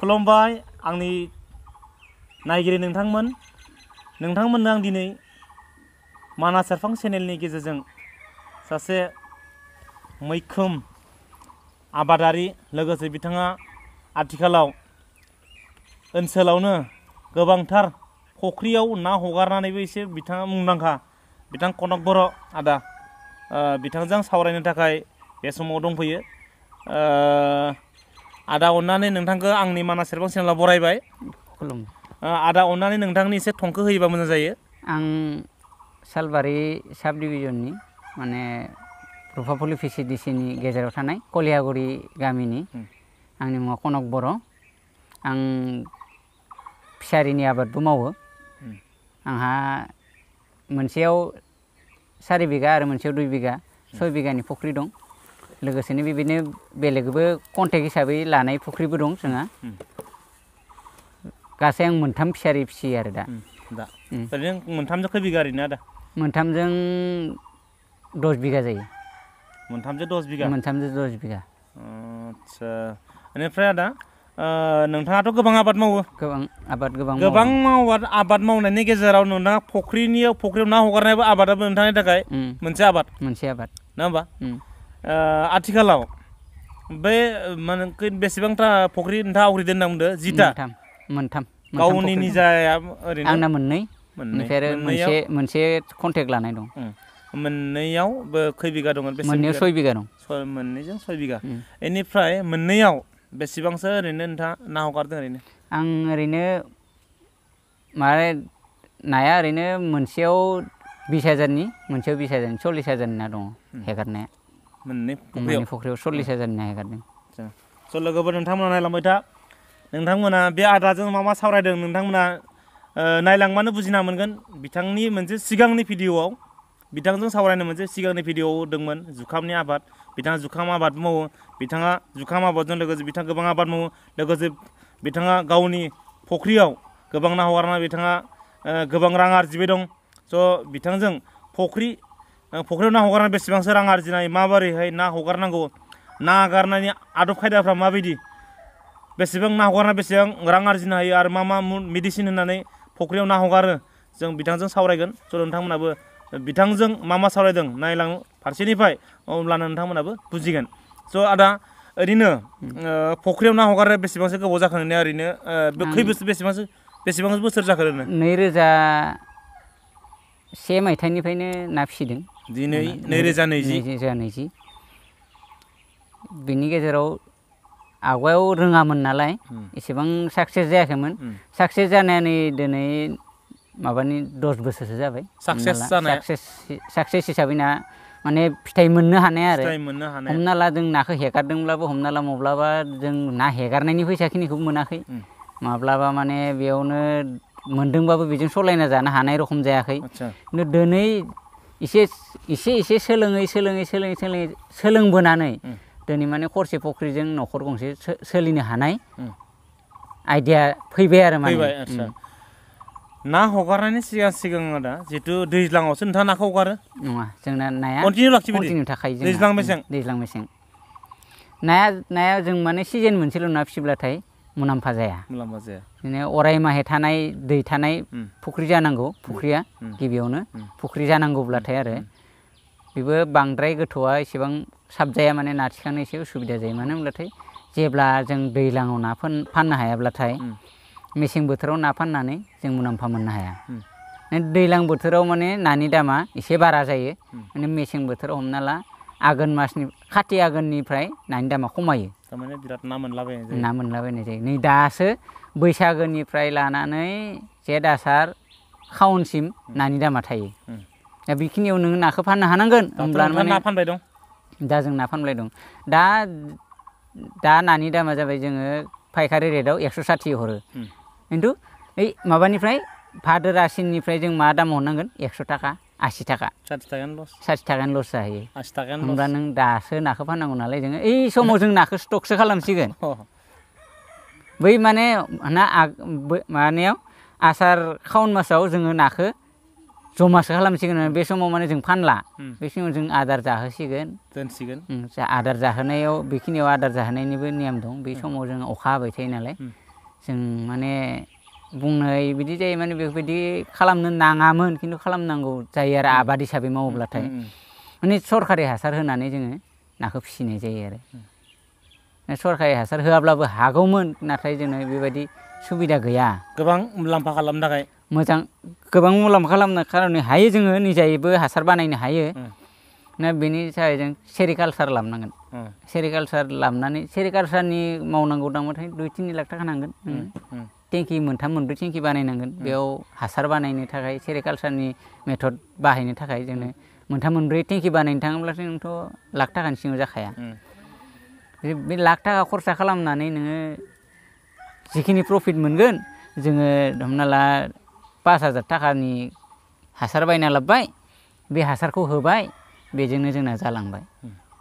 खुलुमबाय आंनि नायगिरि नोंथांमोन नोंथांमोननो आं दिनै मानास सेरफां चेनेलनि गेजेरजों सासे मैखोम आबादारि लोगोसे बिथाङा आथिखालाव ओनसोलावनो गोबांथार फख्रियाव ना हगारनानैबो एसे बिथाङा मुंदांखा बिथां कनक बर' आदा बिथांजों सावरायनो थाखाय बे समाव दंफैयो आदा अननानै नोंथांखौ आंनि मानास सेरबां चेनेलाव बरायबाय आदा अननानै नोंथांनि एसे थंखो होयोबा मोजां जायो आं सालबारि साब डिभिजननि माने रुफाफुलि पि सि डि सिनि गेजेराव थानाय कलियागुरि गामिनि आंनि मुङा कनक बर' आं फिसारिनि आबादबो मावो आंहा मोनसेयाव सारि बिघा आरो मोनसेयाव दुइ बिघा सय बिघानि फुख्रि दं लोगोसेनो बेबायदिनो हिसाब कन्टेक्ट हिसाबै लानाय फुख्रिबो दं जोंहा गासै आं मोनथाम फिसारि आरो दा मोनथामजों दस बिगा जायो मोनथामजों दस बिगा मोनथामजों दस बेनिफ्राय आदा नोंथाङाथ' गोबां आबाद मावो गोबां आबाद गोबां गोबां आबाद मावनायनि गेजेराव नोंथाङा फख्रिनि फख्रियाव ना हगारनायबो आबादाबो नोंथांनि थाखाय मोनसे आबाद मोनसे आबाद ना होमबा आथिखालाव बे बेसेबांथा फख्रि नोंथाङा आवग्रिदों होनना जिथा मोनथाम गावनि निजाया ओरैनो आंना मोननै मोनसे मोनसे कन्टेक्ट लानाय दं मोननैयाव खै बिगा दंमोन मोननैयाव सय बिगा दं मोननैजों सय बिगा बेनिफ्राय मोननैयाव बेसेबांसो ओरैनो नोंथाङा ना हगारदों ओरैनो आं ओरैनो माने नाया ओरैनो मोनसेयाव बिस हाजारनि मोनसेयाव बिस हाजारनि सल्लिस हाजारनि ना दङ हेगारनाया मोननै फुख्रियाव फुख्रियाव सल्लिस हाजारनि मा मा सावरायदों नोंथांमोना नायलांबानो बुजिना मोनगोन बिथांनि जुखाम आबाद मावो बिथाङा जुखाम आबादजों लोगोसे बिथाङा गोबां आबाद मावो लोगोसे बिथाङा ना हगारना बिथाङा गोबां रां आरजिबाय दं स' बिथांजों अं, फख्रियाव ना हगारनानै बेसेबांसो रां आरजिनो माबोरैहाय ना हगारनांगौ ना हगारनायनि आदब खायदाफ्रा माबायदि बेसेबां ना हगारना बेसेबां रां आरजिनो हायो आरो मा मा मेडिसिन होनानै फख्रियाव ना हगारो जों बिथांजों सावरायगोन स' नोंथांमोनाबो बिथांजों मा मा सावरायदों नायलां फारसेनिफ्राय अब्लानो नोंथांमोनाबो बुजिगोन स' आदा ओरैनो फख्रियाव ना हगारनाया बेसेबांसो गोबाव जाखो नोंनिया ओरैनो खै बोसोर बेसेबांसो बेसेबांसो बोसोर जाखो नैरोजा से मायथाइनिफ्रायनो ना फिसिदों दिनै नैरोजा नैजि नैरोजा गेजेराव आवगायाव रोङामोन नालाय एसेबां साक्सेस जायाखैमोन साक्सेस जानानै दिनै माबानि दस बोसोरसो जाबाय साक्सेस जानाय हिसाबै ना माने फिथाइ मोननो हानाय आरो हमना ला जों नाखौ हेगारदोंब्लाबो हमना ला माब्लाबा जों ना हेगारनायनि फैसाखिनिखौबो मोनाखै माब्लाबा माने बेयावनो मोनदोंबाबो बेजों सलायना जानो हानाय रखम जायाखै खिन्थु दिनै इसे इसे इसे सोलोङै सोलोङै सोलोङै सोलोङै सोलोंबोनानै दिनै माने खरसे फख्रिजों न'खर गंसे सोलिनो हानाय आइडिया फैबाय आरो माने फैबाय आच्छा ना हगारनायनि सिगां सिगां आदा जेहेतु दैज्लाङावसो नोंथाङा नाखौ हगारो नङा जोंना नाया कन्टिनिउ लाखिबाय कन्टिनिउ थाखायो जोंना दैज्लां मेसें दैज्लां मेसें नाया नाया जों माने सिजन मोनसेल' ना फिसिब्लाथाय मुलाम्फा जाया मुलाम्फा जाया बिदिनो अरायमाहे थानाय दै थानाय फुख्रि जानांगौ फुख्रिया गिबियावनो फुख्रि जानांगौब्लाथाय आरो बेबो बांद्राय गोथौआ एसेबां साबजाया माने नाथिखांनो एसे उसुबिदा जायो मानो होनब्लाथाय जेब्ला जों दैज्लाङाव ना फाननो हायाब्लाथाय मेसें बोथोराव ना फाननानै जों मुलाम्फा मोननो हाया दैज्लां बोथोराव माने नानि दामा एसे बारा जायो माने मेसें बोथोराव हमना ला आघोन मासनि खाथि आघोननिफ्राय नानि दामा खमायो थारमाने बिराद ना मोनलाबायनाय जायो ना मोनलाबायनाय जायो नै दासो बैसागोनिफ्राय लानानै जेद आसार खाउनसिम नानि दामा थायो दा बेखिनियाव नोङो नाखौ फाननो हानांगोन होमब्ला ना फानबाय दं दा जों ना फानबाय दं दा दा नानि दामा जाबाय जोङो पाइकारि रेटआव एकस' साथि हरो खिन्थु ओइ माबानिफ्राय भाद्र आसिननिफ्राय जों मा दामा हरनांगोन एकस' थाखा आसि थाखा साथि थाखानि लस साथि थाखानि लस जाहैयो आसि थाखानि होमब्ला नों दासो नाखौ फाननांगौ नालाय जोङो ओइ समाव जों नाखौ स्टकसो खालामसिगोन बै माने ना माबानायाव आसार खाउन मासाव जोङो नाखौ जमासो खालामसिगोन बे समाव माने जों फानला बे समाव जों आदार जाहोसिगोन दोनसिगोन आदार जाहोनायाव बेखिनियाव आदार जाहोनायनिबो नियम दं बे समाव जों अखा हाबाय थायो नालाय जों माने बुंनाय बिदि जायो माने बेफोरबायदि खालामनो नाङामोन खिन्थु खालामनांगौ जायो आरो आबाद हिसाबै मावोब्लाथाय माने सरखारि हासार होनानै जोङो नाखौ फिसिनाय जायो आरो सरखारि हासार होआब्लाबो हागौमोन नाथाय जोंनो बेबायदि सुबिदा गैया गोबां मुलाम्फा खालामनो थाखाय मोजां गोबां मुलाम्फा खालामनो खालामनो हायो जोङो निजायैबो हासार बानायनो हायो ना बेनि थाखाय जों सेरिकालसार लाबोनांगोन सेरिकालसार लाबोनानै सेरिकालसारनि मावनांगौ दांबाथाय दुइ तिनि लाख थाखा नांगोन टेंकि मोनथाम मोनब्रै टेंकि बानायनांगोन बेयाव हासार बानायनो थाखाय सेरिकालसारनि मेथड बाहायनो थाखाय जोंनो मोनथाम मोनब्रै टेंकि बानायनो थाङोब्लाथ' नोंथ' लाख थाखानि सिङाव जाखाया बे लाख थाखा खरसा खालामनानै नोङो जिखिनि प्रफिट मोनगोन जोङो हमना ला पास हाजार थाखानि हासार बायना लाबोबाय बे हासारखौ होबाय बेजोंनो जोंना जालांबाय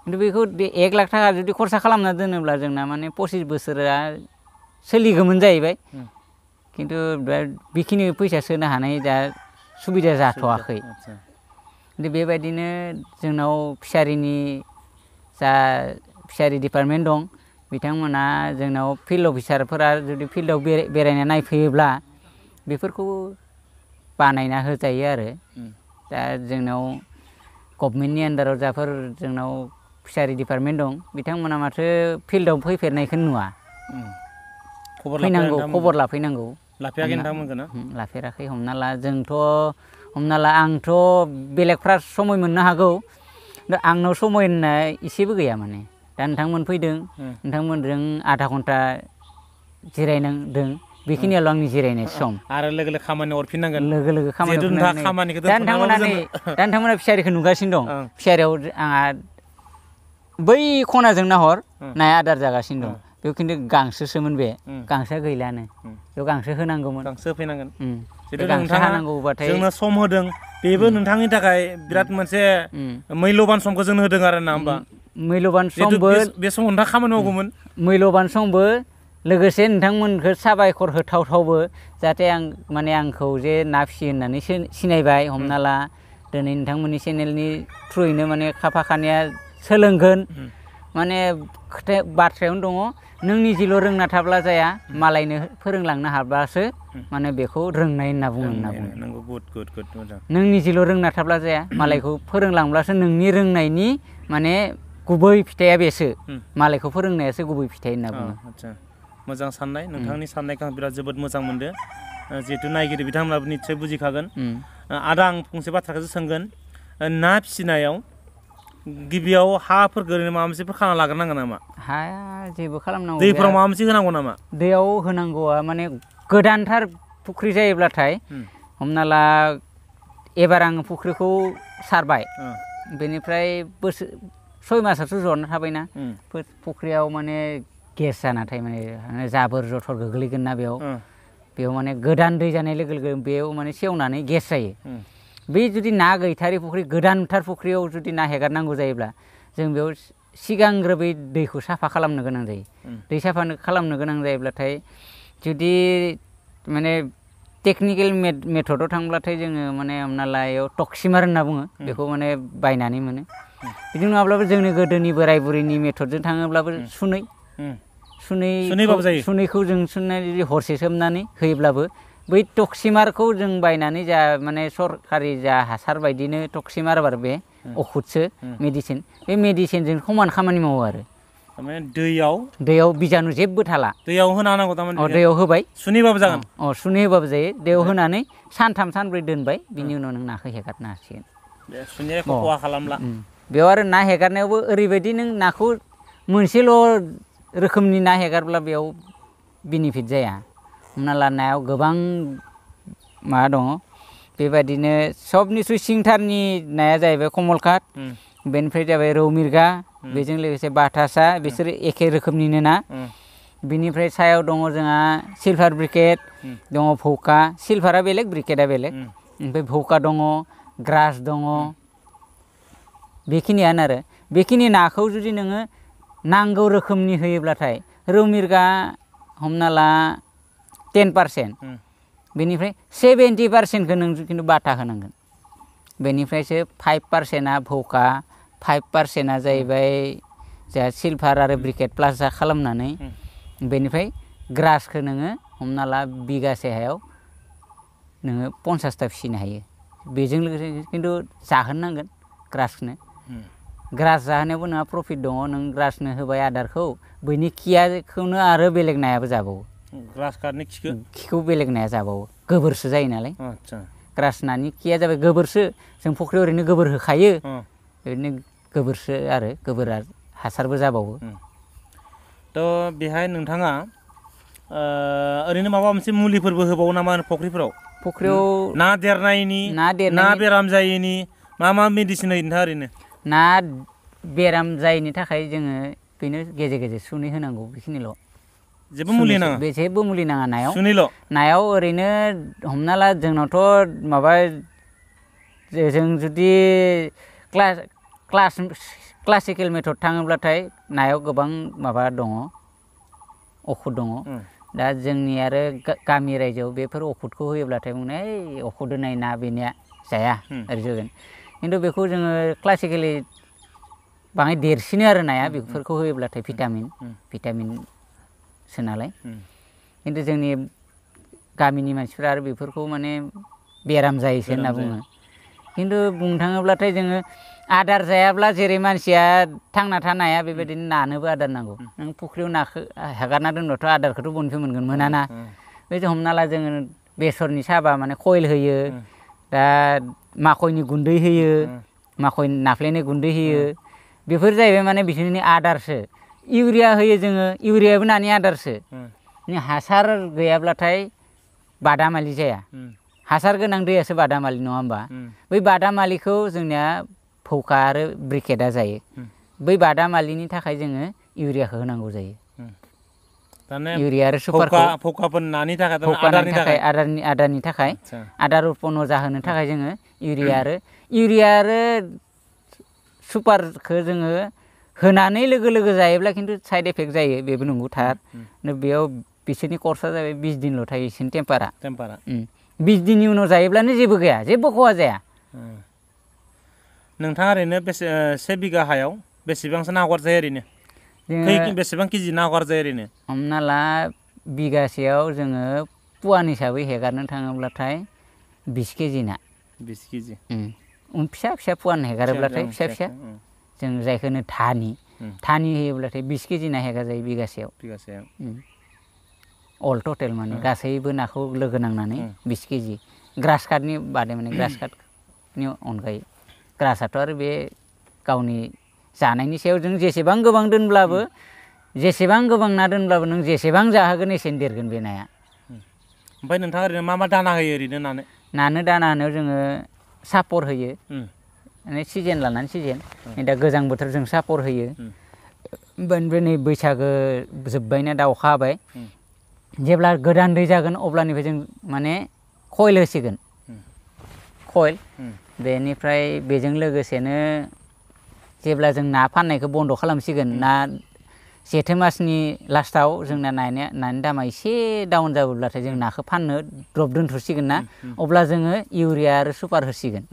खिन्थु बेखौ बे एक लाख थाखा जुदि खरसा खालामना दोनोब्ला जोंना माने पसिस बोसोरा सोलिगौमोन जाहैबाय खिन्थु बेखिनि फैसा सोनो हानाय दा सुबिदा जाथ'वाखै खिन्थु बेबायदिनो जोंनाव फिसारिनि जा फिसारि डिपार्टमेन्ट दं बिथांमोना जोंनाव फिल्ड अफिसारफोरा जुदि फिल्डआव बेरायना नायफैयोब्ला बेफोरखौ बानायना होजायो आरो दा जोंनाव गभमेन्टनि आन्दाराव जाफोर जोंनाव फिसारि डिपार्टमेन्ट दं बिथांमोना माथो फिल्डआव फैफेरनायखौ नुवा फैनांगौ खबर लाफैनांगौ लाफेराखै नोंथां मोनखौ ना लाफेराखै हमना ला जोंथ' हमना ला आंथ' बेलेगफ्रा समय मोननो हागौ दा आंनाव समय होनना एसेबो गैया माने दा नोंथांमोन फैदों नोंथांमोनजों आधा घन्टा जिरायनांदों बेखिनियाल' आंनि जिरायनाय सम आरो लोगो लोगो खामानि हरफिननांगोन लोगो लोगो खामानि दा नोंथांमोना नै दा नोंथांमोना फिसारिखौ नुगासिनो दं फिसारियाव आंहा बै खनाजों नाहर नाया आदार जागासिनो दं बेयाव खिन्थु गांसोसोमोन बे गांसोआ गैलानो बेयाव गांसो होनांगौमोन गांसो होफैनांगोन जिहेतु नोंथाङा जोंनो सम होदों बेबो नोंथांनि थाखाय बिराद मोनसे मैल'बान समखौ जोंनो होदों आरो ना होमबा मैल'बान समबो बे समाव नोंथाङा खामानि मावगौमोन मैल'बान समबो लोगोसे नोंथांमोनखौ साबायखर होथावथावबो जाहाथे आं माने आंखौ जे ना फिसियो होननानै सिनायबाय हमना ला दिनै नोंथांमोननि चेनेलनि थ्रुयैनो माने खाफा खानाया सोलोंगोन माने खोथाया बाथ्रायावनो दङ नों निजेल' रोंना थाब्ला जाया मालायनो फोरोंलांनो हाब्लासो माने बेखौ रोंनाय होनना बुङो होनना बुङो नंगौ गुड गुड गुड मोजां नों निजेल' रोंना थाब्ला जाया मालायखौ फोरोंलांब्लासो नोंनि रोंनायनि माने गुबै फिथाइया बेसो मालायखौ फोरोंनायासो गुबै फिथाइ होनना बुङो आच्छा मोजां साननाय नोंथांनि साननायखौ आं बिराद जोबोद मोजां मोन्दों जिहेतु नायगिरि बिथांमोनाबो निश्चय बुजिखागोन आदा आं फंसे बाथ्राखौसो सोंगोन ना फिसिनायाव गिबियाव हाफोरखौ ओरैनो माबा मोनसेफोर खाना लाग्रोनांगोन नामा हाया जेबो खालामनांगौ दैफोराव माबा मोनसे होनांगौ नामा दैयाव होनांगौआ माने गोदानथार फुख्रि जायोब्लाथाय हमना ला एबार आङो फुख्रिखौ सारबाय बेनिफ्राय बोसोर सय मासावसो जना थाबायना फुख्रियाव माने गेस जानाथाय माने जाबोर जथर गोग्लैगोन ना बेयाव बेयाव माने गोदान दै जानाय लोगो लोगो बेयाव माने सेवनानै गेस जायो बै जुदि ना गैथारि फुख्रि गोदानथार फुख्रियाव जुदि ना हेगारनांगौ जायोब्ला जों बेयाव सिगांग्रो बै दैखौ साफा खालामनो गोनां जायो दै साफा खालामनो गोनां जायोब्लाथाय जुदि माने टेकनिकेल मेथडआव थांब्लाथाय जोङो माने हमना ला बेयाव टक्सिमार होनना बुङो बेखौ माने बायनानै मोनो बिदि नङाब्लाबो जोंनि गोदोनि बोराय बुरैनि मेथडजों थाङोब्लाबो सुनै सुनै सुनैखौ जों सुनाय हरसे सोमनानै होयोब्लाबो बै टक्सिमारखौ जों बायनानै जा माने सरकारि जा हासार बायदिनो टक्सिमार बार बे औखुदसो मेडिसिन बे मेडिसिनजों समान खामानि मावो आरो माने दैयाव दैयाव बिजानु जेबो थाला दैयाव होनांगौ तारमाने अ दैयाव होबाय सुनिबाबो जागोन अ सुनिबाबो जायो दैयाव होनानै सानथाम सानब्रै दोनबाय बिनि उनाव नों नाखौ हेगारनो हासिगोन बे सुनिखौ खहा खालामला बेयाव आरो ना हेगारनायावबो ओरैबायदि नों नाखौ मोनसेल' रोखोमनि ना हेगारब्ला बेयाव बेनिफिट जाया हमना ला नायाव गोबां माबा दङ बेबायदिनो सबनिख्रुइ सिंथारनि नाया जाहैबाय कमलकाट बेनिफ्राय जाए रौ मिरगा बेजों लोगोसे बाटासा बिसोरो एखे रोखोमनिनो ना बिनिफ्राय सायाव दङ जोंहा सिल्भार ब्रिकेट दङ भौका सिल्भारा बेलेग ब्रिकेटा बेलेग ओमफ्राय भौका दङ ग्रास दङ बेखिनियानो आरो बेखिनि नाखौ जुदि नोङो नांगौ रोखोमनि होयोब्लाथाय रौ मिरगा हमना ला टेन पार्सेंट hmm. बेनिफ्राय सेभेन्टि पारसेन्टखौ नों खिन्थु बाटा होनांगोन बेनिफ्रायसो फाइभ पारसेन्टआ भौका फाइभ पारसेन्टआ जाहैबाय जा सिल्भार आरो ब्रिकेट प्लास्टार खालामनानै hmm. बेनिफ्राय ग्रासखौ नोङो हमना ला बिगासे हायाव नोङो पन्सासथा फिसिनो हायो बेजों लोगोसे किन्तु जाहोनो नांगोन ग्रासनो hmm. ग्रास जाहोनायावबो नोंहा प्रफिट दङ नों ग्रासनो होबाय आदारखौ बैनि खियाखौनो आरो बेलेग नायाबो जाबावो ग्रास कार्डनि खिखौ खिखौ बेलेग नाया जाबावो गोबोरसो जायो नालाय ग्रास नानि खिया जाबाय गोबोरसो जों फख्रियाव ओरैनो गोबोर होखायो ओरैनो गोबोरसो आरो गोबोरा हासारबो जाबावो थ' बेहाय नोंथाङा ओरैनो माबा मोनसे मुलिफोरबो होबावो नामा फख्रिफोराव फख्रियाव ना देरनायनि ना ना बेराम जायैनि मा मा मेडिसिन होयो नोंथाङा ओरैनो ना बेराम जायैनि थाखाय जोङो बेनो गेजेर गेजेर सुनै होनांगौ बेखिनिल' जेबो मुलि नाङा बे नायाव सुनिल' नायाव ओरैनो हमना ला जोंनावथ' माबा जों जुदि क्लास क्लास क्लासिकेल मेथड थाङोब्लाथाय नायाव गोबां माबा दङ अखुद दङ दा जोंनि आरो गामि रायजोआव बेफोर अखुदखौ होयोब्लाथाय बुंनाय ओइ अखुद होनाय ना बेनिया जाया ओरै जागोन खिन्थु बेखौ जोङो क्लासिकेलि बाङाय देरसिनो आरो नाया बेफोरखौ होयोब्लाथाय भिटामिन भिटामिन आर्टसो नालाय खिन्थु जोंनि गामिनि मानसिफ्रा आरो बेफोरखौ माने बेराम जायोसो होनना बुङो खिन्थु बुंनो थाङोब्लाथाय जोङो आदार जायाब्ला जेरै मानसिया थांना थानो हाया बेबायदिनो नानोबो आदार नांगौ नों फुख्रियाव नाखौ हगारना दोनबाथ' आदारखौथ' बनिफ्राय मोनगोन मोनाना बे जों हमना ला जोङो बेसरनि साबा माने कयल होयो दा माखयनि गुन्दै होयो माखय नाफ्लेनाय गुन्दै होयो बेफोर जाहैबाय माने बिसोरनि आदारसो इउरिया होयो जोङो इउरियाबो नानि आदारसो हासार गैयाब्लाथाय बादामालि जाया हासार गोनां दैयासो बादामालि नङा होमबा बै बादामालिखौ जोंनिया फौखा आरो ब्रिकेटा जायो बै बादामालिनि थाखाय जोङो इउरियाखौ होनांगौ जायो आदारनि थाखाय आदार उत्पन्न जाहोनो थाखाय जोङो इउरिया आरो इउरिया आरो सुपारखो जोङो होनानै लोगो लोगो जायोब्ला साइड इफेक्ट जायो बेबो नंगौ थार बेयाव बिसोरनि कर्सआ जाबाय बिस दिनल' थायो बिसोरनि टेम्पारा टेम्पारा बिस दिननि उनाव जायोब्लानो जेबो गैया जेबो खहा जाया नोंथाङा ओरैनो बेसे से बिघा हायाव बेसेबांसो जायो ओरैनो बेसेबां केजि जायो ओरैनो हमना ला बिगासेयाव जोङो पुवान हिसाबै हेगारनो थाङोब्लाथाय बिस केजि ना बिस केजि फिसा फिसा पुवान हेगारोब्लाथाय फिसा फिसा जों जायखौ होनो धानि धानि होयोब्लाथाय बिस केजि नाहेगा जायो बिगासेयाव बिगासेयाव अल टटेल माने गासैबो नाखौ लोगो नांनानै बिस केजि ग्रास काटनि बादै माने ग्रास काटनि अनगायै ग्रासाथ' आरो बे गावनि जानायनि सायाव जों जेसेबां गोबां दोनब्लाबो जेसेबां गोबां ना दोनब्लाबो नों जेसेबां जाहोगोन एसेनो देरगोन बे नाया ओमफ्राय नोंथाङा ओरैनो मा मा दाना होयो ओरैनो नानो दाना होनायाव जोङो सापर होयो माने सिजेन लानानै सिजेन नै दा गोजां बोथोर जों सापर होयो ओमफ्राय नै बैसागो जोब्बायना दा अखा हाबाय जेब्ला गोदान दै जागोन अब्लानिफ्राय जों माने कयल होसिगोन कयल बेनिफ्राय बेजों लोगोसेनो जेब्ला जों ना फाननायखौ बन्द' खालामसिगोन ना जेथो मासनि लास्टाव जोंना नाया नानि दामा एसे डाउन जाबोब्लाथाय जों नाखौ फाननो द्रप दोनथ'सिगोन ना अब्ला जोङो इउरिया आरो सुपार होसिगोन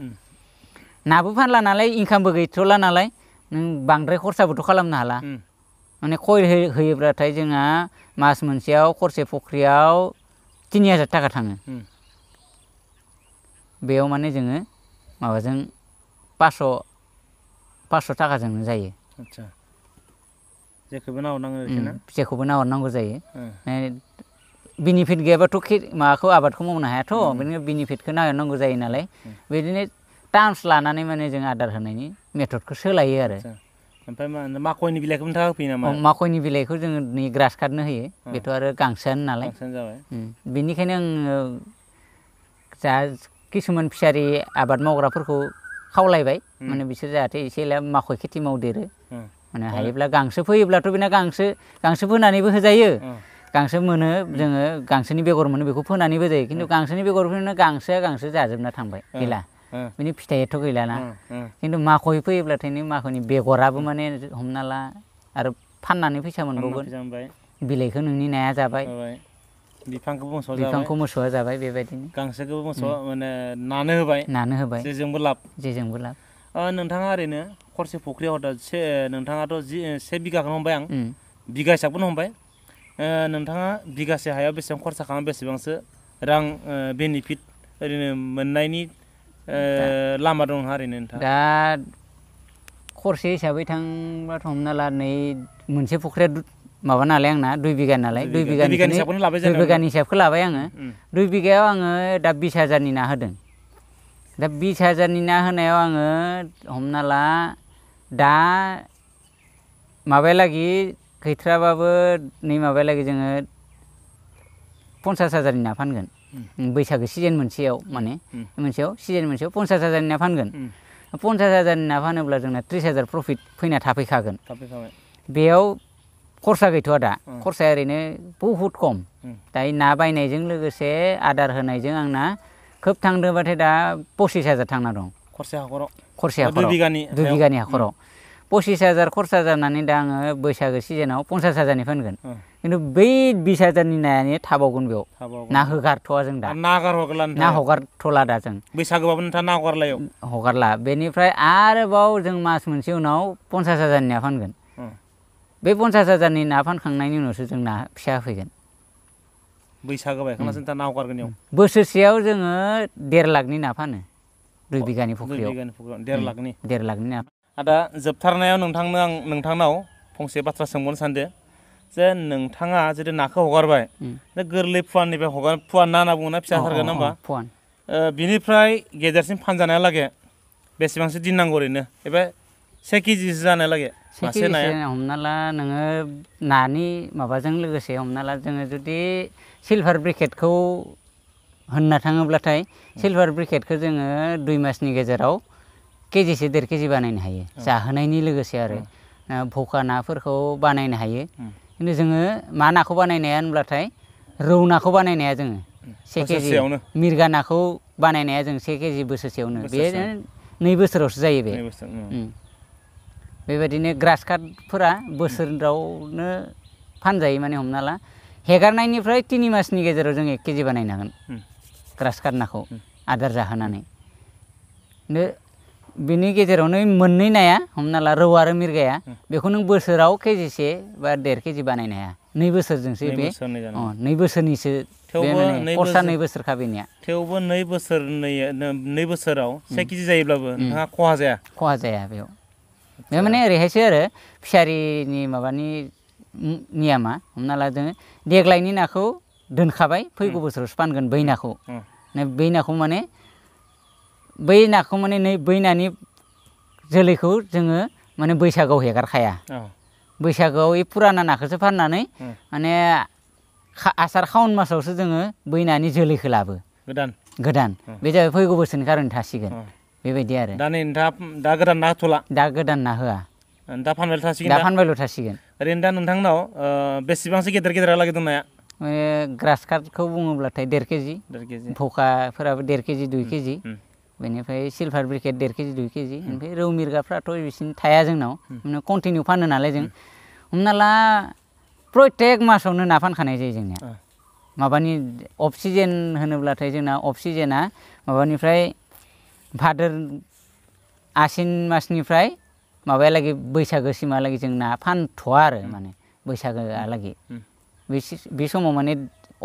नाबो फानला नालाय इनकामबो गैथ'ला नालाय नों बांद्राय खरसाबोथ' खालामनो हाला माने कयल होयोब्लाथाय जोंहा मास मोनसेयाव खरसे फख्रियाव तिनि हाजार थाखा थाङो बेयाव माने जोङो माबाजों पास्स' पास्स' थाखाजोंनो जायो आदसा जेखौबो नाहरनांगो जेखौबो नाहरनांगौ जायो बेनिफिट गैयाबाथ' माबाखौ आबादखौ मावनो हायाथ' बेनिखायनो बेनिफिटखौ नागिरनांगौ जायो नालाय बिदिनो टान्स लानानै माने जों आदार होनायनि मेथडखौ सोलायो आरो ओमफ्राय माखयनि बिलाइखौ होफैयो नामा माखयनि बिलाइखौ जों नै ग्रास काटनो होयो बेथ' आरो गांसोआनो नालाय बिनिखायनो आङो जा किसुमान फिसारि आबाद मावग्राफोरखौ खावलायबाय माने बिसोर जाहाथे एसे एला माखय खेथि मावदेरो माने हायोब्ला गांसो फैयोब्लाथ' बेना गांसो गांसो फोनानैबो होजायो गांसो मोनो जोङो गांसोनि बेगर मोनो बेखौ फोनानैबो जायो खिन्थु गांसोनि बेगरफोरनो गांसोआ गांसो जाजोबना थांबाय गैला बिनि फिथाइयाथ' गैला ना खिन्थु माखय फैयोब्लाथायनो माखयनि बेगराबो माने हमना ला आरो फाननानै फैसा मोनबावगोन बिलाइखौ नोंनि नाया जाबाय बिफांखौ मोसौआ जाबाय बेबायदिनो गांसोखौ मोसौ माने नानो होबाय नानो होबाय जेजोंबो लाब जेजोंबो लाब नोंथाङा ओरैनो खरसे फख्रि हरदा से नोंथाङाथ' जि से बिगाखौनो हमबाय आं बिगा हिसाबखौनो हमबाय नोंथाङा बिगासे हायाव बेसेबां खरसा खालामो बेसेबांसो रां बेनिफिट ओरैनो मोननायनि लामा दं ओरैनो नोंथां दा खरसे हिसाबै थांबाथ' हमना ला नै मोनसे फुख्रिया माबा नालाय आंना दुइ बिगा नालाय दुइ बिगा दुइ बिगानि हिसाबखौ लाबाय आङो दुइ बिगायाव आङो दा बिस हाजारनि ना होदों दा बिस हाजारनि ना होनायाव आङो हमना ला दा माबायालागि गैथ्राबाबो नै माबायालागि जोङो पन्सास हाजारनि ना फानगोन बैसागो सिजन मोनसेयाव माने मोनसेयाव सिजन मोनसेयाव पन्सास हाजारनिया फानगोन पन्सास हाजारनिया फानोब्ला जोंना त्रिस हाजार प्रफिट फैना थाफैखागोन बेयाव खरसा गैथ'आ दा खरसाया ओरैनो बहुद खम दा ना बायनायजों लोगोसे आदार होनायजों आंना खोब थांदोंबाथाय दा पसिस हाजार थांना दं खरसे हाखराव खरसे हाखराव दुइ बिघानि हाखराव पचिस हजार खरसा जानानै दा आङो बैसागो सिजोनाव पन्सास हजार फानगोन खिन्थु बै बिस हाजारनि नायानो थाबावगोन बेयाव ना होगारथ'वा जों दा ना हगारथ'ला दा जों बैसागोबाबो नोंथाङा हगारलायो हगारला बेनिफ्राय आरोबाव जों मास मोनसे उनाव पन्सास हाजारनि ना फानगोन बे पन्सास हाजारनि ना फानखांनायनि उनावसो जों ना फिसा होफैगोन बैसागो ना हगारगोन इयाव बोसोरसेयाव जोङो देर लाखनि ना फानो दुइ बिघानि फुख्रियाव देर लाखनि देर लाखनि ना आदा जोबथारनायाव नोंथांनो आं नोंथांनाव फंसे बाथ्रा सोंबोनो सान्दों जे नोंथाङा जुदि नाखौ हगारबाय दा गोरलै फुवाननिफ्राय हगार फुवान ना होनना बुङो ना फिसा हारगोन होनबा फुवान बिनिफ्राय गेजेरसिम फानजानाया लागे बेसेबांसो दिन नांगौ ओरैनो एबा से केजिसो जानाय लागे मासे नाया हमना ला नोङो नानि माबाजों लोगोसे हमना ला जोङो जुदि सिलभार ब्रिकेटखौ होनना थाङोब्लाथाय सिलभार ब्रिकेटखौ जोङो दुइ मासनि गेजेराव केजिसे देर केजि बनाने हायो जाहोनायनि भका ना भखा बनाने बानायनो कि खिन्थु मा नाखौ बनाने होनब्लाथाय रौ नाखौ बानायनाया जोङो से केजि मिरगा नाखौ बानायनाया जों से केजि बस बे नै बोसोरावसो जायो बे बेबायदिनो ग्रास काटफोरा बोसोरावनो फानजायो माने हमना ला हेगारनायनिफ्राय तिनि मासनि गेजेराव जों एक केजि बानायनो हागोन ग्रास काट नाखौ आदार जाहोनानै बिनि गेजेरावनो मोननै नाया हमना ला रौ आरो मिरगाया बेखौ नों बोसोराव केजिसे बा देर केजि बानायनो हाया नै बोसोरजोंसो बे नै बोसोरनिसो खरसा नै बोसोरखा बेनिया थेवबो नै बोसोर नै बोसोराव से केजि जायोब्लाबो नोंहा खहा जाया खहा जाया बेयाव अच्छा। बे माने ओरैहायसो आरो फिसारिनि माबानि नियमा हमना ला जोङो देग्लायनि नाखौ दोनखाबाय फैगौ बोसोरावसो फानगोन बै नाखौ बै नाखौ माने बै नाखौ माने नै बै नानि जोलैखौ जोङो माने बैसागोआव हेगारखाया बैसागोआव बे पुराना नाखौसो फाननानै माने आसार खावन मासावसो जोङो बै नानि जोलैखौ लाबो गोदान गोदान बे जाबाय फैगौ बोसोरनि खारन थासिगोन बेबायदि आरो दा दा गोदान ना होथ'ला दा गोदान ना होआ दा फानबायल' थासिगोन दा फानबायल' थासिगोन ओरैनो दा नोंथांनाव बेसेबांसो गेदेर गेदेरहालागै दं नाया ग्रास काटखौ बुङोब्लाथाय देर केजि देर केजि फखाफोराबो देर केजि दुइ केजि बेनिफ्राय सिलभार ब्रिकेट देर केजि दुइ केजि ओमफ्राय रौ मिरगाफ्राथ' बिसिनि थाया जोंनाव कन्टिनिउ फानो नालाय जों हमना ला प्रत्येक मासावनो ना फानखानाय जायो जोंनिया माबानि अफ होनोब्लाथाय जोंना अफ माबानिफ्राय भादोर आसिन मासनिफ्राय माबायालागै बैसागोसिमहालागै जों ना फानथ'वा आरो माने बैसागोआलागै बे समाव माने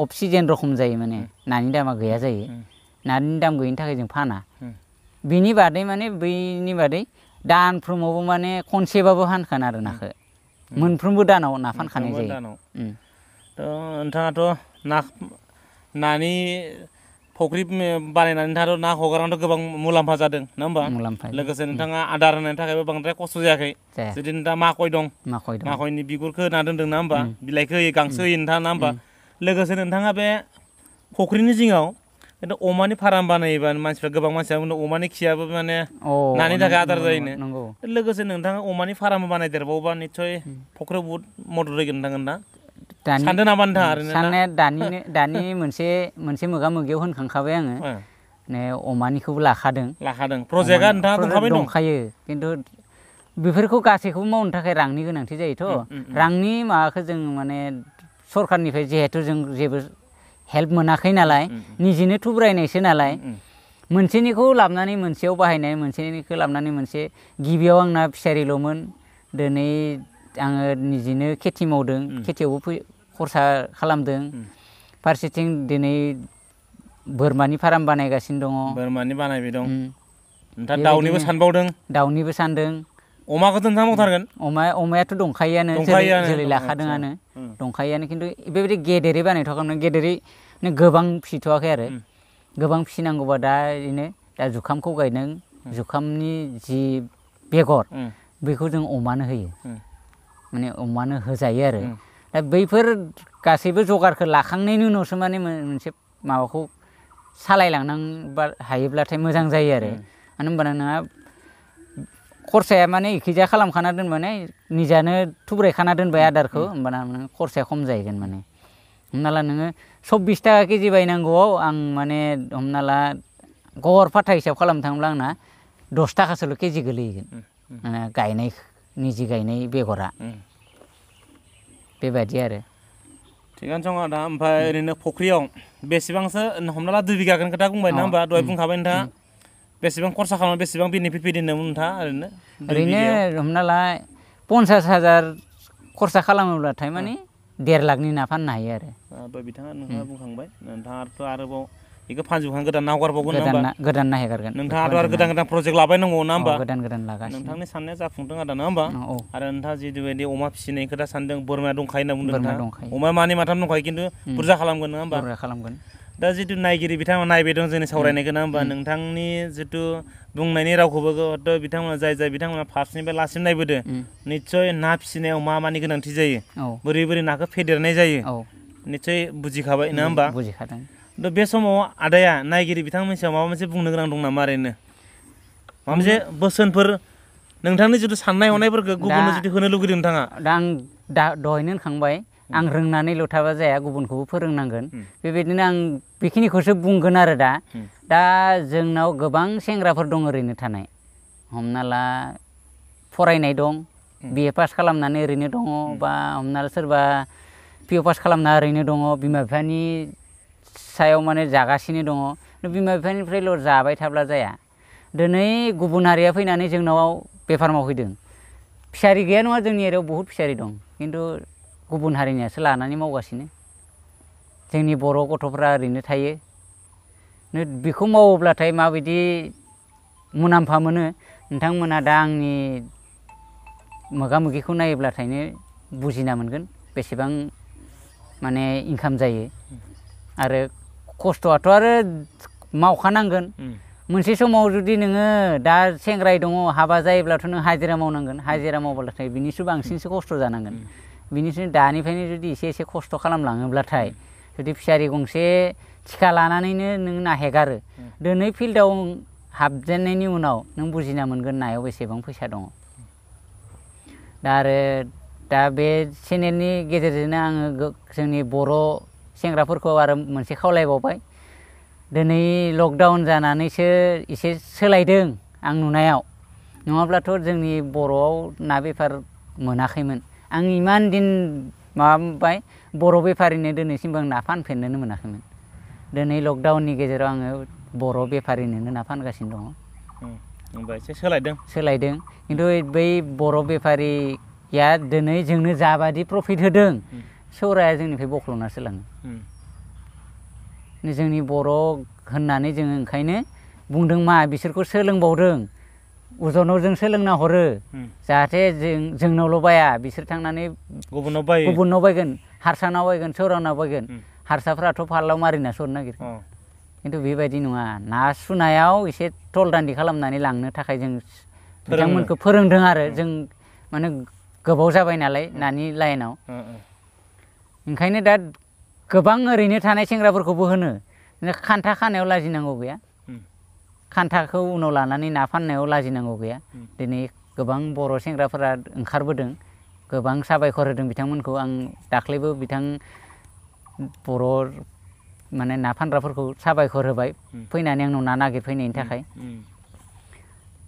अफ सिजोन रखम जायो माने नानि दामा गैया जायो नानि दाम गैयिनि थाखाय जों फाना बिनि बादै माने बैनि बादै दानफ्रोमावबो माने खनसेबाबो फानखान आरो नाखौ मोनफ्रोमबो दानाव ना फानखानाय जायो नोंथाङाथ' ना नानि फख्रि बानायनानै नोंथाङाथ' ना हगारनानैथ' गोबां मुलाम्फा जादों ना होमबा मुलाम्फा लोगोसे नोंथाङा आदार होनायनि थाखायबो बांद्राय खस्थ' जायाखै जुदि नोंथाङा माखय दं माखयनि बिगुरखौ होना दोनदों ना होमबा बिलाइखौ होयो गांसो होयो नोंथाङा ना होमबा लोगोसे नोंथाङा बे फख्रिनि जिङाव खिन्थु अमानि फार्म बानायोबा मानसिफ्रा गोबां मानसिया अमानि खियाबो माने नानि थाखाय आदार जायोनो लोगोसे नोंथाङा अमानि फार्म बानायदेरबावबा निस्सय फख्रियाव बहुत मदद होगोन नोंथां दा सानदों नामा नोंथाङा ओरैनो साननाया दानि दानि मोनसे मोनसे मोगा मोगियाव होनखांखाबाय आङो अमानिखौबो लाखादों लाखादों प्रजेक्टआ नोंथाङा दंखायो खिन्थु बेफोरखौ गासैखौबो मावनो थाखाय रांनि गोनांथि जायोथ' रांनि माबाखौ जों माने सरकारनिफ्राय जिहेथु जों जेबो हेल्प मोनाखै नालाय निजेनो थुब्रायनायसो नालाय मोनसेनिखौ लाबनानै मोनसेयाव बाहायनाय मोनसेनिखौ लाबनानै मोनसे गिबियाव आंना फिसारिल'मोन दिनै आङो निजेनो खेथि मावदों खेथियावबो खरसा खालामदों फारसेथिं दिनै बोरमानि फार्म बानायगासिनो दङ बोरमानि बानायबाय दं दा दाउनिबो सानबावदों दाउनिबो सानदों अमाखौथ' नोंथाङा मावथारगोन अमाया अमायाथ' दंखायोआनो जोलै लाखादोंआनो दंखायोआनो खिन्थु बेबायदि गेदेरै बानायथ'वाखैमोन गेदेरै माने गोबां फिसिथ'वाखै आरो गोबां फिसिनांगौबा दा ओरैनो दा जुखामखौ गायदों जुखामनि जि बेगर बेखौ जों अमानो होयो माने अमानो होजायो आरो दा बैफोर गासैबो जगारखौ लाखांनायनि उनावसो माने मोनसे माबाखौ सालायलांनां हायोब्लाथाय मोजां जायो आरो मानो होनबा नोंहा खरसाया माने इखिजा खालामखाना दोनबानो निजानो थुब्रायखाना दोनबाय आदारखौ होमबाना नोङो खरसाया खम जाहैगोन माने हमना ला नोङो सब्बिस थाखा केजि बायनांगौआव आं माने हमना ला गर फाथा हिसाब खालामनो थांब्ला आंना दस थाखासोल' केजि गोलैगोन गायनाय निजि गायनाय बेगरा बेबायदि आरो थिगानो दङ आदा ओमफ्राय ओरैनो फख्रियाव बेसेबांसो हमना ला दुइ बिघागोन खोथा बुंबाय ना होमबा दहाय बुंखाबाय नोंथाङा बेसेबां खरसा खालामो बेसेबां बेनिफिट फैदोंमोन नोंथाङा ओरैनो ओरैनो हमना ला पन्सास हाजार खरसा खालामोब्ला थाइमानि देर लाखनि ना फाननो हायो आरो बिथाङा नोंथाङा बुंखांबाय नोंथाङाथ' आरोबाव बेखौ फानजोबखां गोदान नागारबावगोन गोदान नायहैगारगोन नोंथाङाथ' आरो गोदान गोदान प्रजेक्ट लाबायनांगौ ना होमबा गोदान गोदान लागासिनो नोंथांनि साननाया जाफुंदों आदा ना होमबा आरो नोंथाङा जिहेतु बायदि अमा फिसिनाय खोथा सान्दों बोरमाया दंखायो होनना बुंदों अमा मानै माथाम दंखायो खिन्थु बुरजा खालामगोन ना होमबा बुरजा खालामगोन दा जितु नायगिरि बिथांमोन नायबाय दं जोंनि सावरायनाय गोनां होनबा नोंथांनि जितु बुंनायनि रावखौबो हयथ' बिथांमोना जाय जाय बिथांमोना फारसेनिफ्राय लासिम नायबोदों निस्सय ना फिसिनायाव मा मानि गोनांथि जायो बोरै बोरै नाखौ फेदेरनाय जायो निस्सय बुजिखाबाय ना होनबा बुजिखादों बे समाव आदाया नायगिरि बिथांमोननि सायाव माबा मोनसे बुंनो गोनां दं नामा ओरैनो माबा मोनसे बोसोनफोर नोंथांनि जितु साननाय हनायफोरखौ गुबुननो जुदि होनो लुगैदों नोंथाङा दा आं दा दहैनो होनखांबाय आं रोंनानैल' थाबा जाया गुबुनखौबो फोरोंनांगोन बेबायदिनो आं बेखिनिखौसो बुंगोन आरो दा दा जोंनाव गोबां सेंग्राफोर दं ओरैनो थानाय हमना ला फरायनाय दं बि ए पास खालामनानै ओरैनो दङ बा हमना ला सोरबा पि अ पास खालामना ओरैनो दङ बिमा बिफानि सायाव माने जागासिनो दङ बिमा बिफानिफ्रायल' जाबाय थाब्ला जाया दिनै गुबुन हारिया फैनानै जोंनाव बेफार मावफैदों फिसारि गैया नङा जोंनि एरियायाव बहुद फिसारि दं खिन्थु गुबुन हारिनियासो लानानै मावगासिनो जोंनि बर' गथ'फ्रा ओरैनो थायो बेखौ मावोब्लाथाय माबायदि मुनाम्फा मोनो नोंथांमोना दा आंनि मोगा मोगिखौ नायोब्लाथायनो बुजिना मोनगोन बेसेबां माने इनकाम जायो आरो खस्थ'आथ' आरो मावखानांगोन मोनसे समाव जुदि नोङो दा सेंग्राय दङ हाबा जायोब्लाथ' नों हाजिरा मावनांगोन हाजिरा मावब्लाथाय बिनिसो बांसिनसो खस्थ' जानांगोन बिनिफ्रायनो दानिफ्रायनो जुदि एसे एसे खस्थ' खालामलाङोब्लाथाय जुदि फिसारि गंसे थिखा लानानैनो नों ना हेगारो दिनै फिल्डआव हाबजेननायनि उनाव नों बुजिना मोनगोन नायाव बेसेबां फैसा दङ दा आरो दा बे चेनेलनि गेजेरजोंनो आङो जोंनि बर' सेंग्राफोरखौ आरो मोनसे खावलायबावबाय दिनै लकडाउन जानानैसो एसे सोलायदों आं नुनायाव नङाब्लाथ' जोंनि बर'आव ना बेफार मोनाखैमोन आं इमान दिन माबाबाय बर' बेफारिनो दिनैसिमबो आं ना फानफेरनोनो मोनाखैमोन दिनै लकडाउननि गेजेराव आङो बर' बेफारिनोनो ना फानगासिनो दङ होमबा एसे सोलायदों सोलायदों खिन्थु बै बर' बेफारिया दिनै जोंनो जाबादि प्रफिट होदों सौराया जोंनिफ्राय बख्ल'नासो लाङो जोंनि बर' होननानै जोङो ओंखायनो बुंदों मा बिसोरखौ सोलोंबावदों अजनाव जों सोलोंना हरो जाहाथे जों जोंनावल' बाया बिसोर थांनानै गुबुनाव बायो गुबुनाव बायगोन हारसानाव बायगोन सोरानाव बायगोन हारसाफ्राथ' फाल्लाव मारिना सरनो नागिरो खिन्थु बेबायदि नङा ना सुनायाव एसे टल दान्दि खालामनानै लांनो थाखाय जों बिथांमोनखौ फोरोंदों आरो जों माने गोबाव जाबाय नालाय नानि लाइनाव ओंखायनो दा गोबां ओरैनो थानाय सेंग्राफोरखौबो होनो खान्था खानायाव लाजिनांगौ गैया खान्थाखौ उनाव लानानै ना फाननायाव लाजिनांगौ गैया दिनै गोबां बर' सेंग्राफोरा ओंखारबोदों गोबां साबायखर होदों बिथांमोनखौ आं दाख्लैबो बिथां बर' माने ना फानग्राफोरखौ साबायखर होबाय फैनानै आंनाव ना नागिरफैनायनि थाखाय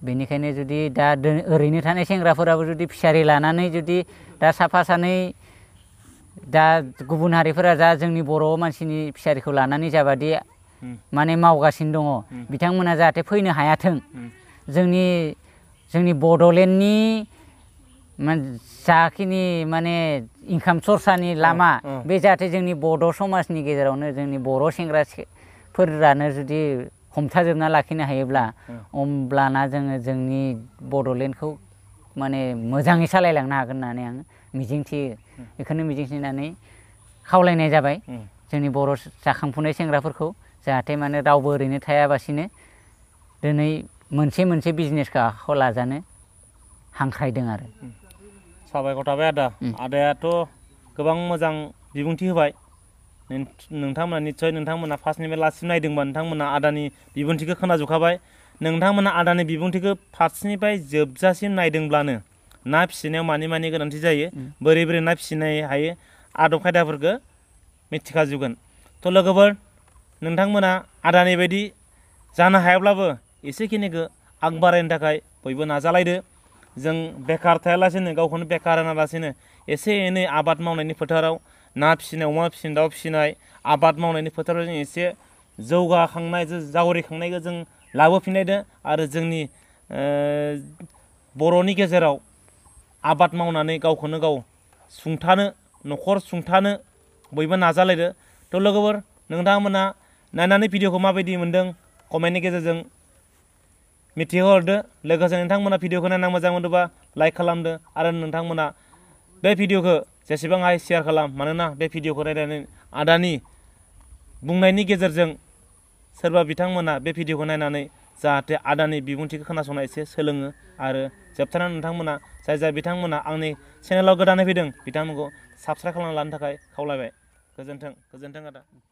बेनिखायनो जुदि दा ओरैनो थानाय सेंग्राफोराबो जुदि फिसारि लानानै जुदि दा साफा सानै दा गुबुन हारिफोरा दा जोंनि बर' मानसिनि फिसारिखौ लानानै जाबादि माने मावगासिनो दङ बिथांमोना जाहाथे फैनो हायाथों जोंनि जोंनि बड'लेण्डनि जाखिनि माने इनकाम सर्सानि लामा बे जाहाथे जोंनि बड' समाजनि गेजेरावनो जोंनि बर' सेंग्राफोरानो जुदि हमथाजोबना लाखिनो हायोब्ला होमब्लाना जोङो जोंनि बड'लेण्डखौ माने मोजाङै सालायलांनो हागोन होननानै आं मिजिं थियो बेखौनो मिजिंथिनानै खावलायनाय जाबाय जोंनि बर' जाखांफुनाय सेंग्राफोरखौ जाहाथे माने रावबो ओरैनो थायाबासिनो दिनै मोनसे मोनसे बिजनेसखौ लाजानो हांख्रायदों आरो साबायखर थाबाय आदा आदायाथ' गोबां मोजां बिबुंथि होबाय नोंथांमोना निस्सय नोंथांमोना फार्स्टनिफ्राय लास्टसिम नायदोंबा नोंथांमोना आदानि बिबुंथिखौ खोनाजोबखाबाय नोंथांमोना आदानि बिबुंथिखौ फारसेनिफ्राय जोबजासिम नायदोंब्लानो ना फिसिनायाव मानि मानि गोनांथि जायो बोरै बोरै ना फिसिनो हायो आदब खायदाफोरखौ मिथिखाजोबगोन थ' लोगोफोर नोंथांमोना आदानि बायदि जानो हायाब्लाबो एसेखिनिखौ आग बारायनो थाखाय बयबो नाजालायदो जों बेखार थायालासेनो गावखौनो बेखार होनालासेनो एसे एनै आबाद मावनायनि फोथाराव ना फिसिनाय अमा फिसिनाय दाउ फिसिनाय आबाद मावनायनि फोथाराव जों एसे जौगाखांनाय जावरिखांनायखौ जों लाबोफिननायदो आरो जोंनि बर'नि गेजेराव आबाद मावनानै गावखौनो गाव सुंथानो न'खर सुंथानो बयबो नाजालायदो थ' लोगोफोर नोंथांमोना नायनानै भिडिअखौ माबायदि मोन्दों कमेन्टनि गेजेरजों मिथिहोहरदो लोगोसे नोंथांमोना भिडिअखौ नायना मोजां मोनदोंबा लाइक खालामदो आरो नोंथांमोना बे भिडिअखौ जेसेबां हायो शेयार खालाम मानोना बे भिडिअखौ नायनानै आदानि बुंनायनि गेजेरजों सोरबा बिथांमोना बे भिडिअखौ नायनानै जाहाथे आदानि बिबुंथिखौ खोनासंना एसे सोलोङो आरो जोबथारनानै नोंथांमोना जाय जाय बिथांमोना आंनि चेनेलाव गोदानै फैदों बिथांमोनखौ साबस्क्राइब खालामना लानो थाखाय खावलायबाय गोजोन्थों गोजोन्थों आदा